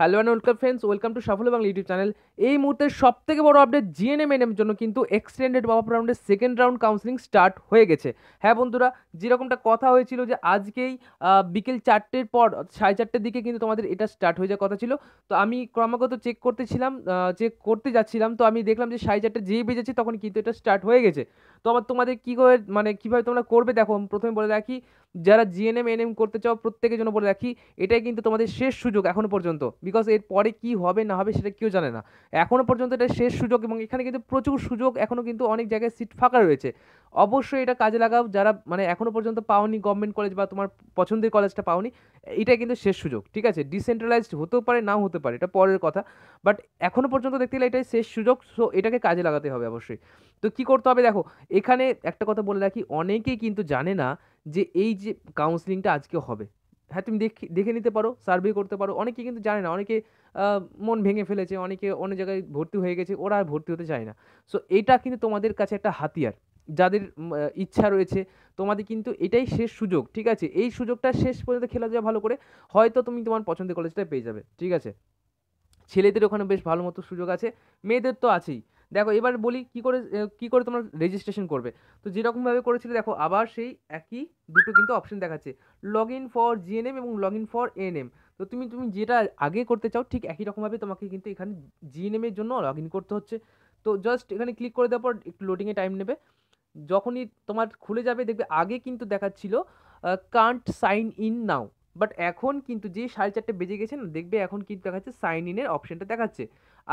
hello and welcome friends welcome to Safalya Bangla YouTube channel এই মুহূর্তে সব থেকে বড় আপডেট জিএনএম এনএম জন্য কিন্তু এক্সটেন্ডেড বাবা রাউন্ডের সেকেন্ড রাউন্ড কাউন্সিলিং স্টার্ট হয়ে গেছে হ্যাঁ বন্ধুরা যেরকমটা কথা হয়েছিল যে আজকেই বিকেল চারটের পর সাড়ে চারটের দিকে কিন্তু তোমাদের এটা স্টার্ট হয়ে যাওয়ার কথা ছিল তো আমি ক্রমাগত চেক করতেছিলাম চেক করতে যাচ্ছিলাম তো আমি দেখলাম যে সাড়ে চারটে যেই বেজেছে তখন কিন্তু এটা স্টার্ট হয়ে গেছে তো আবার তোমাদের কী করে মানে কীভাবে তোমরা করবে দেখো প্রথমে বলে রাখি যারা জিএনএম এনএম করতে চাও প্রত্যেকের জন্য বলে রাখি এটাই কিন্তু তোমাদের শেষ সুযোগ এখনও পর্যন্ত বিকজ এর পরে কী হবে না হবে সেটা কেউ জানে না এখনও পর্যন্ত এটা শেষ সুযোগ এবং এখানে কিন্তু প্রচুর সুযোগ এখনও কিন্তু অনেক জায়গায় সিট ফাঁকা রয়েছে অবশ্যই এটা কাজে লাগাও যারা মানে এখনও পর্যন্ত পাওনি গভর্নমেন্ট কলেজ বা তোমার পছন্দের কলেজটা পাওনি এটাই কিন্তু শেষ সুযোগ ঠিক আছে ডিসেন্ট্রালাইজড হতেও পারে নাও হতে পারে এটা পরের কথা বাট এখনও পর্যন্ত দেখতে গেলে এটাই শেষ সুযোগ সো এটাকে কাজে লাগাতে হবে অবশ্যই তো কি করতে হবে দেখো এখানে একটা কথা বলে রাখি অনেকেই কিন্তু জানে না যে এই যে কাউন্সিলিংটা আজকে হবে হ্যাঁ তুমি দেখে দেখে নিতে পারো সার্ভে করতে পারো অনেকে কিন্তু জানে না অনেকে মন ভেঙে ফেলেছে অনেকে অন্য জায়গায় ভর্তি হয়ে গেছে ওরা আর ভর্তি হতে চায় না সো এটা কিন্তু তোমাদের কাছে একটা হাতিয়ার যাদের ইচ্ছা রয়েছে তোমাদের কিন্তু এটাই শেষ সুযোগ ঠিক আছে এই সুযোগটা শেষ পর্যন্ত খেলা যায় ভালো করে হয়তো তুমি তোমার পছন্দের কলেজটা পেয়ে যাবে ঠিক আছে ছেলেদের ওখানে বেশ ভালো মতো সুযোগ আছে মেয়েদের তো আছেই দেখো এবার বলি কি করে কি করে তোমরা রেজিস্ট্রেশন করবে তো যেরকমভাবে করেছিলে দেখো আবার সেই একই দুটো কিন্তু অপশন দেখাচ্ছে লগ ইন ফর জিএনএম এবং লগ ইন ফর এনএম তো তুমি তুমি যেটা আগে করতে চাও ঠিক একই রকমভাবে তোমাকে কিন্তু এখানে জিএনএমের জন্য লগ ইন করতে হচ্ছে তো জাস্ট এখানে ক্লিক করে দেওয়ার পর একটু লোডিংয়ে টাইম নেবে যখনই তোমার খুলে যাবে দেখবে আগে কিন্তু দেখাচ্ছিল can't sign in now but এখন কিন্তু যে সাড়ে চারটে বেজে গেছে না দেখবে এখন কিন্তু দেখাচ্ছে সাইন ইনের অপশানটা দেখাচ্ছে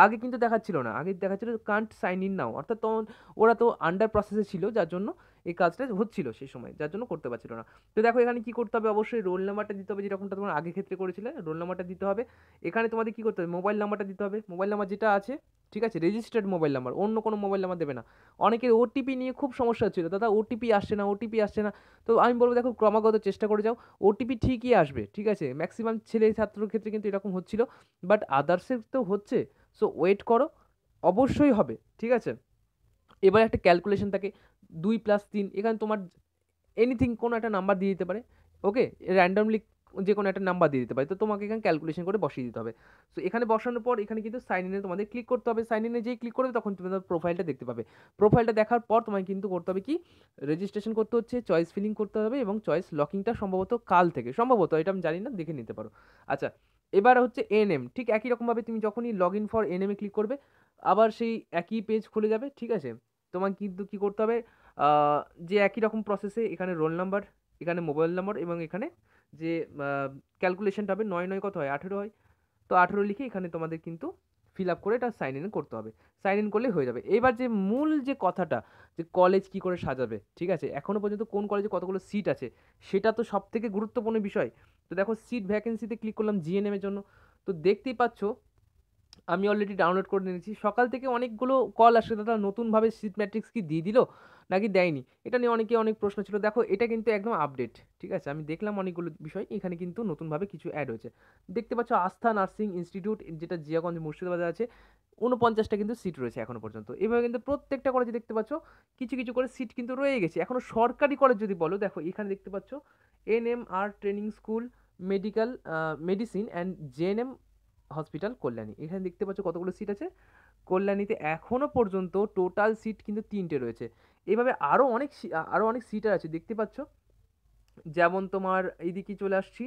আগে কিন্তু দেখাচ্ছিল না আগে দেখাচ্ছিল কান্ট সাইন ইন নাও অর্থাৎ তখন ওরা তো আন্ডার প্রসেসে ছিল যার জন্য এই কাজটা হচ্ছিল সেই সময় যার জন্য করতে পারছিল না তো দেখো এখানে কি করতে হবে অবশ্যই রোল নাম্বারটা দিতে হবে যেরকমটা তোমার আগের ক্ষেত্রে করেছিলে রোল নাম্বারটা দিতে হবে এখানে তোমাদের কি করতে হবে মোবাইল নাম্বারটা দিতে হবে মোবাইল নাম্বার যেটা আছে ঠিক আছে রেজিস্টার্ড মোবাইল নাম্বার অন্য কোনো মোবাইল নাম্বার দেবে না অনেকের ওটিপি নিয়ে খুব সমস্যা হচ্ছিলো দাদা ওটিপি আসছে না ওটিপি আসছে না তো আমি বলবো দেখো ক্রমাগত চেষ্টা করে যাও ওটিপি ঠিকই আসবে ঠিক আছে ম্যাক্সিমাম ছেলে ছাত্রর ক্ষেত্রে কিন্তু এরকম হচ্ছিল বাট আদার্সের তো হচ্ছে সো ওয়েট করো অবশ্যই হবে ঠিক আছে এবার একটা ক্যালকুলেশন থাকে দুই প্লাস তিন এখানে তোমার এনিথিং কোনো একটা নাম্বার দিয়ে দিতে পারে ওকে র্যান্ডামলি যে কোনো একটা নাম্বার দিয়ে দিতে পারি তো তোমাকে এখানে ক্যালকুলেশন করে বসিয়ে দিতে হবে তো এখানে বসানোর পর এখানে কিন্তু সাইন ইনে তোমাদের ক্লিক করতে হবে সাইন ইনে যেই ক্লিক করবে তখন তুমি তোমার প্রোফাইলটা দেখতে পাবে প্রোফাইলটা দেখার পর তোমাকে কিন্তু করতে হবে কি রেজিস্ট্রেশন করতে হচ্ছে চয়েস ফিলিং করতে হবে এবং চয়েস লকিংটা সম্ভবত কাল থেকে সম্ভবত এটা আমি জানি না দেখে নিতে পারো আচ্ছা এবার হচ্ছে এনএম ঠিক একই রকমভাবে তুমি যখনই log in for A click করবে আবার সেই একই পেজ খুলে যাবে ঠিক আছে তোমাকে কিন্তু কী করতে হবে যে একই রকম প্রসেসে এখানে রোল নাম্বার এখানে মোবাইল নাম্বার এবং এখানে যে ক্যালকুলেশনটা হবে নয় নয় কত হয় আঠেরো হয় তো আঠেরো লিখে এখানে তোমাদের কিন্তু ফিল আপ করে এটা সাইন ইন করতে হবে সাইন ইন করলে হয়ে যাবে এবার যে মূল যে কথাটা যে কলেজ কি করে সাজাবে ঠিক আছে এখনও পর্যন্ত কোন কলেজে কতগুলো সিট আছে সেটা তো সব থেকে গুরুত্বপূর্ণ বিষয় তো দেখো সিট ভ্যাকেন্সিতে ক্লিক করলাম জিএনএমের জন্য তো দেখতেই পাচ্ছ আমি অলরেডি ডাউনলোড করে নিয়েছি সকাল থেকে অনেকগুলো কল আসে দাদা নতুনভাবে সিট ম্যাট্রিক্স কি দিয়ে দিল নাকি দেয়নি এটা নিয়ে অনেকে অনেক প্রশ্ন ছিল দেখো এটা কিন্তু একদম আপডেট ঠিক আছে আমি দেখলাম অনেকগুলো বিষয় এখানে কিন্তু নতুনভাবে কিছু অ্যাড হয়েছে দেখতে পাচ্ছ আস্থা নার্সিং ইনস্টিটিউট যেটা জিয়াগঞ্জ মুর্শিদাবাদে আছে উনপঞ্চাশটা কিন্তু সিট রয়েছে এখনও পর্যন্ত এভাবে কিন্তু প্রত্যেকটা কলেজে দেখতে পাচ্ছ কিছু কিছু করে সিট কিন্তু রয়ে গেছে এখনও সরকারি কলেজ যদি বলো দেখো এখানে দেখতে পাচ্ছ N M R training school medical medicine and JNM hospital Kalyani এখানে দেখতে পাচ্ছ কতগুলো সিট আছে কল্যাণীতে এখনও পর্যন্ত টোটাল সিট কিন্তু তিনটে রয়েছে এভাবে আরও অনেক আরও অনেক সিটার আছে দেখতে পাচ্ছ যেমন তোমার এইদিকে চলে আসছি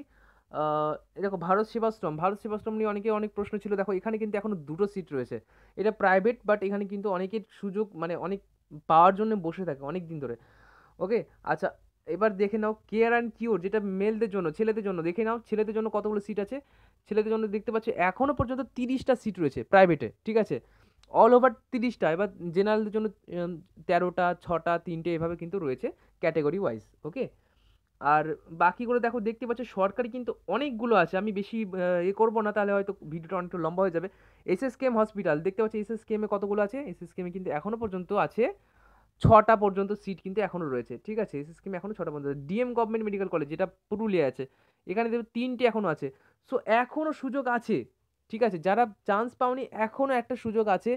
দেখো ভারত সেবাশ্রম ভারত সেবাশ্রম নিয়ে অনেকে অনেক প্রশ্ন ছিল দেখো এখানে কিন্তু এখনও দুটো সিট রয়েছে এটা প্রাইভেট বাট এখানে কিন্তু অনেকের সুযোগ মানে অনেক পাওয়ার জন্য বসে থাকে অনেক দিন ধরে ওকে আচ্ছা এবার দেখে নাও কেয়ার অ্যান্ড কিওর যেটা মেলদের জন্য ছেলেদের জন্য দেখে নাও ছেলেদের জন্য কতগুলো সিট আছে ছেলেদের জন্য দেখতে পাচ্ছি এখনও পর্যন্ত তিরিশটা সিট রয়েছে প্রাইভেটে ঠিক আছে অল ওভার তিরিশটা এবার জেনারেলদের জন্য তেরোটা ছটা তিনটে এভাবে কিন্তু রয়েছে ক্যাটাগরি ওয়াইজ ওকে আর বাকিগুলো দেখো দেখতে পাচ্ছ সরকারি কিন্তু অনেকগুলো আছে আমি বেশি এ করবো না তাহলে হয়তো ভিডিওটা অনেকটা লম্বা হয়ে যাবে এস এস কেম হসপিটাল দেখতে পাচ্ছ এস এস কেমে কতগুলো আছে এস এস কেমে কিন্তু এখনও পর্যন্ত আছে ছটা পর্যন্ত সিট কিন্তু এখনও রয়েছে ঠিক আছে এস এস কেমে এখনও ছটা পর্যন্ত ডিএম গভর্নমেন্ট মেডিকেল কলেজ যেটা পুরুলিয়া আছে এখানে দেখবে তিনটে এখনও আছে সো এখনও সুযোগ আছে ঠিক আছে যারা চান্স পাওনি এখনও একটা সুযোগ আছে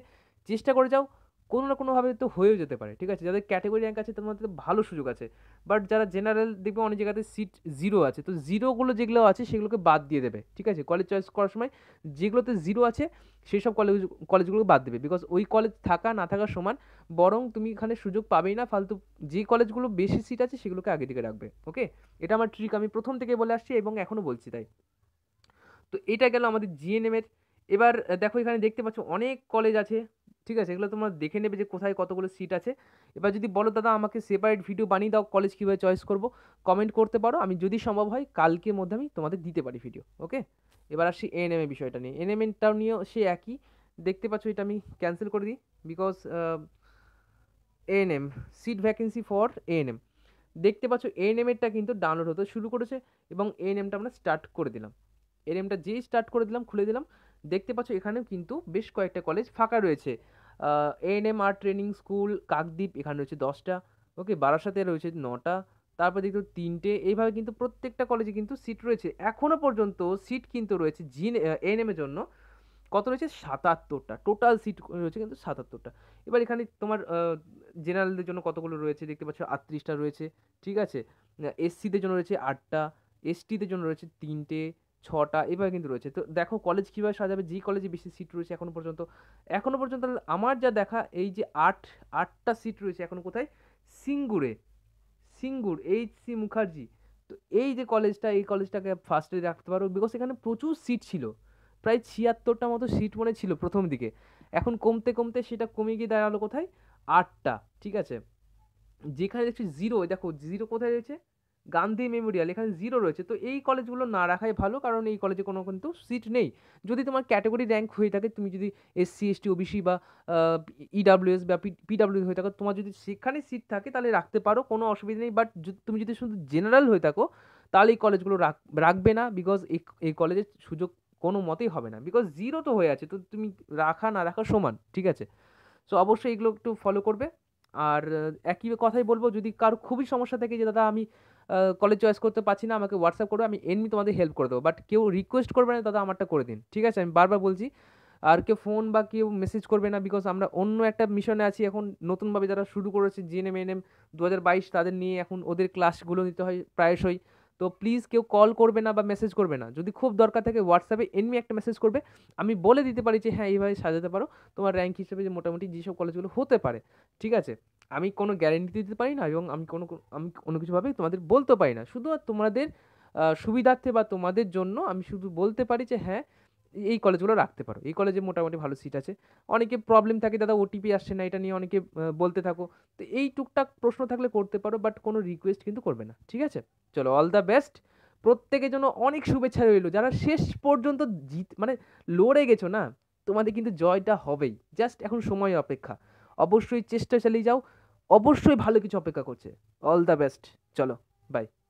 চেষ্টা করে যাও কোনো না কোনোভাবে তো হয়েও যেতে পারে ঠিক আছে যাদের ক্যাটাগরি র্যাঙ্ক আছে তোমাদের ভালো সুযোগ আছে বাট যারা জেনারেল দেখবে অনেক জায়গাতে সিট জিরো আছে তো জিরোগুলো যেগুলো আছে সেগুলোকে বাদ দিয়ে দেবে ঠিক আছে কলেজ চয়েস করার সময় যেগুলোতে জিরো আছে সেই সব কলেজ কলেজগুলোকে বাদ দেবে বিকজ ওই কলেজ থাকা না থাকার সমান বরং তুমি এখানে সুযোগ পাবেই না ফালতু যে কলেজগুলো বেশি সিট আছে সেগুলোকে আগে দিকে রাখবে ওকে এটা আমার ট্রিক আমি প্রথম থেকে বলে আসছি এবং এখনও বলছি তাই তো এটা গেল আমাদের জিএনএমের এবার দেখো এখানে দেখতে পাচ্ছ অনেক কলেজ আছে ঠিক আছে এগুলো তোমরা দেখে নেবে যে কোথায় কতগুলো সিট আছে এবার যদি বলো দাদা আমাকে সেপারেট ভিডিও বানিয়ে দাও কলেজ কীভাবে চয়েস করব কমেন্ট করতে পারো আমি যদি সম্ভব হয় কালকের মধ্যে আমি তোমাদের দিতে পারি ভিডিও ওকে এবার আসি এএনএমের বিষয়টা নিয়ে এনএমএনটাও নিয়েও সে একই দেখতে পাচ্ছ এটা আমি ক্যান্সেল করে দিই because ANM seat vacancy for ANM দেখতে পাচ্ছ এএনএমেরটা কিন্তু ডাউনলোড হতে শুরু করেছে এবং এএনএমটা আমরা স্টার্ট করে দিলাম এরএমটা যেই স্টার্ট করে দিলাম খুলে দিলাম দেখতে পাচ্ছ এখানেও কিন্তু বেশ কয়েকটা কলেজ ফাঁকা রয়েছে ANM R training school Kakdwip এখানে রয়েছে দশটা ওকে বারাসাতে রয়েছে নটা তারপর দেখতে তিনটে এইভাবে কিন্তু প্রত্যেকটা কলেজে কিন্তু সিট রয়েছে এখনও পর্যন্ত সিট কিন্তু রয়েছে জিন এএনএমের জন্য কত রয়েছে সাতাত্তরটা টোটাল সিট রয়েছে কিন্তু সাতাত্তরটা এবার এখানে তোমার জেনারেলদের জন্য কতগুলো রয়েছে দেখতে পাচ্ছ আটত্রিশটা রয়েছে ঠিক আছে এসসিদের জন্য রয়েছে আটটা এসটিদের জন্য রয়েছে তিনটে ছটা এভাবে কিন্তু রয়েছে তো দেখো কলেজ কীভাবে সাজাবে যে কলেজে বেশি সিট রয়েছে এখনও পর্যন্ত এখনও পর্যন্ত আমার যা দেখা এই যে আট আটটা সিট রয়েছে এখন কোথায় সিঙ্গুরে সিঙ্গুর এইচ সি মুখার্জি তো এই যে কলেজটা এই কলেজটাকে ফার্স্টে রাখতে পারো বিকজ এখানে প্রচুর সিট ছিল প্রায় ছিয়াত্তরটা মতো সিট মনে ছিল প্রথম দিকে এখন কমতে কমতে সেটা কমে গিয়ে দাঁড়ালো কোথায় আটটা ঠিক আছে যেখানে দেখছি জিরো দেখো জিরো কোথায় রয়েছে গান্ধী মেমোরিয়াল এখানে জিরো রয়েছে তো এই কলেজগুলো না রাখাই ভালো কারণ এই কলেজে কোনো কিন্তু সিট নেই যদি তোমার ক্যাটাগরি র্যাঙ্ক হয়ে থাকে তুমি যদি এসসি এসটি ওবিসি বা ইডাব্লিউএস বা পিডাব্লিউ হয়ে থাকো তোমার যদি সেখানে সিট থাকে তাহলে রাখতে পারো কোনো অসুবিধা নেই বাট তুমি যদি শুধু জেনারেল হয়ে থাকো তাহলে এই কলেজগুলো রাখবে না বিকজ এই কলেজের সুযোগ কোনো মতেই হবে না বিকজ জিরো তো হয়ে আছে তো তুমি রাখা না রাখা সমান ঠিক আছে সো অবশ্যই এগুলো একটু ফলো করবে আর একই কথাই বলবো যদি কারো খুবই সমস্যা থাকে যে দাদা আমি কলেজ চয়েস করতে পারছি না আমাকে হোয়াটসঅ্যাপ করবে আমি এমনি তোমাদের হেল্প করে দেবো বাট কেউ রিকোয়েস্ট করবে না দাদা আমারটা করে দিন ঠিক আছে আমি বারবার বলছি আর কেউ ফোন বা কেউ মেসেজ করবে না বিকজ আমরা অন্য একটা মিশনে আছি এখন নতুনভাবে যারা শুরু করেছে জিএনএম এনএম দু হাজার বাইশ তাদের নিয়ে এখন ওদের ক্লাসগুলো নিতে হয় প্রায়শই তো প্লিজ কেউ কল করবে না বা মেসেজ করবে না যদি খুব দরকার থাকে হোয়াটসঅ্যাপে এমনি একটা মেসেজ করবে আমি বলে দিতে পারি যে হ্যাঁ এইভাবে সাজাতে পারো তোমার র্যাঙ্ক হিসেবে যে মোটামুটি যেসব কলেজগুলো হতে পারে ঠিক আছে আমি কোনো গ্যারেন্টি দিতে পারি না এবং আমি কোনো আমি কোনো কিছুভাবে তোমাদের বলতে পারি না শুধু তোমাদের সুবিধার্থে বা তোমাদের জন্য আমি শুধু বলতে পারি যে হ্যাঁ এই কলেজগুলো রাখতে পারো এই কলেজে মোটামুটি ভালো সিট আছে অনেকে প্রবলেম থাকে দাদা ওটিপি আসছে না এটা নিয়ে অনেকে বলতে থাকো তো এই টুকটাক প্রশ্ন থাকলে করতে পারো বাট কোনো রিকোয়েস্ট কিন্তু করবে না ঠিক আছে চলো অল দ্য বেস্ট প্রত্যেকের জন্য অনেক শুভেচ্ছা রইল যারা শেষ পর্যন্ত জিত মানে লড়ে গেছো না তোমাদের কিন্তু জয়টা হবেই জাস্ট এখন সময় অপেক্ষা অবশ্যই চেষ্টা চালিয়ে যাও অবশ্যই ভালো কিছু অপেক্ষা করছে অল দ্য বেস্ট চলো বাই